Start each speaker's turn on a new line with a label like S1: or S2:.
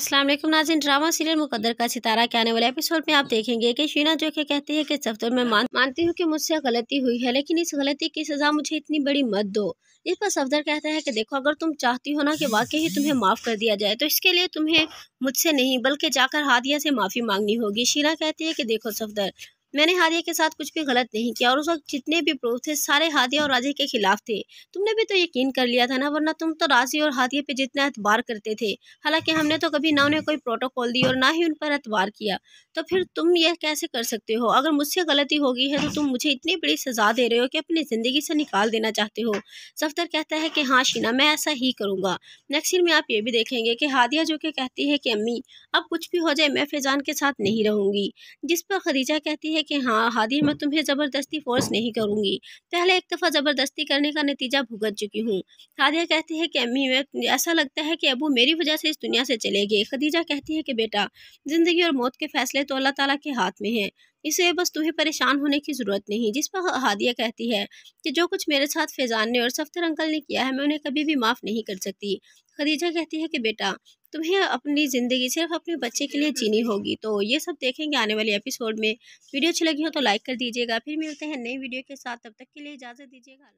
S1: अस्सलाम वालेकुम नाजिन drama serial मुकद्दर का सितारा के आने वाले एपिसोड में आप देखेंगे कि शीना जो के कहती है कि सफदर मैं मान मानती हूँ कि मुझसे गलती हुई है लेकिन इस गलती की सज़ा मुझे इतनी बड़ी मत दो इस पर सफदर कहता है कि देखो अगर तुम चाहती हो ना कि वाकई ही तुम्हें माफ़ कर दिया जाए तो इसके लिए तुम्हें मुझसे नहीं बल्कि जाकर हादिया से माफ़ी मांगनी होगी शीना कहती है कि देखो सफदर मैंने हादिया के साथ कुछ भी गलत नहीं किया और उस वक्त जितने भी प्रूफ थे सारे हादिया और राजे के खिलाफ थे तुमने भी तो यकीन कर लिया था ना वरना तुम तो राजी और हादिया पे जितना एतबार करते थे हालांकि हमने तो कभी ना उन्हें कोई प्रोटोकॉल दी और ना ही उन पर एतबार किया तो फिर तुम यह कैसे कर सकते हो अगर मुझसे गलती होगी है तो तुम मुझे इतनी बड़ी सजा दे रहे हो कि अपनी ज़िंदगी से निकाल देना चाहते हो सफदर कहता है कि हाँ शीना मैं ऐसा ही करूँगा नेक्स्ट सीन में आप ये भी देखेंगे कि हादिया जो कि कहती है कि अम्मी अब कुछ भी हो जाए मैं फैजान के साथ नहीं रहूँगी जिस पर खदीजा कहती है है कि हाँ हादी मैं तुम्हें ज़बरदस्ती फोर्स नहीं करूँगी पहले एक दफ़ा ज़बरदस्ती करने का नतीजा भुगत चुकी हूँ हादिया कहती है कि अम्मी मैं ऐसा लगता है कि अबू मेरी वजह से इस दुनिया से चले गए खदीजा कहती है कि बेटा ज़िंदगी और मौत के फैसले तो अल्लाह तला के हाथ में हैं इसे बस तुम्हें परेशान होने की ज़रूरत नहीं जिस पर हादिया कहती है कि जो कुछ मेरे साथ फैज़ान ने और सफ्तर अंकल ने किया है मैं उन्हें कभी भी माफ़ नहीं कर सकती खदीजा कहती है कि बेटा तुम्हें अपनी ज़िंदगी सिर्फ अपने बच्चे के लिए जीनी होगी तो ये सब देखेंगे आने वाले एपिसोड में वीडियो अच्छी लगी हो तो लाइक कर दीजिएगा फिर मिलते हैं नई वीडियो के साथ तब तक के लिए इजाज़त दीजिएगा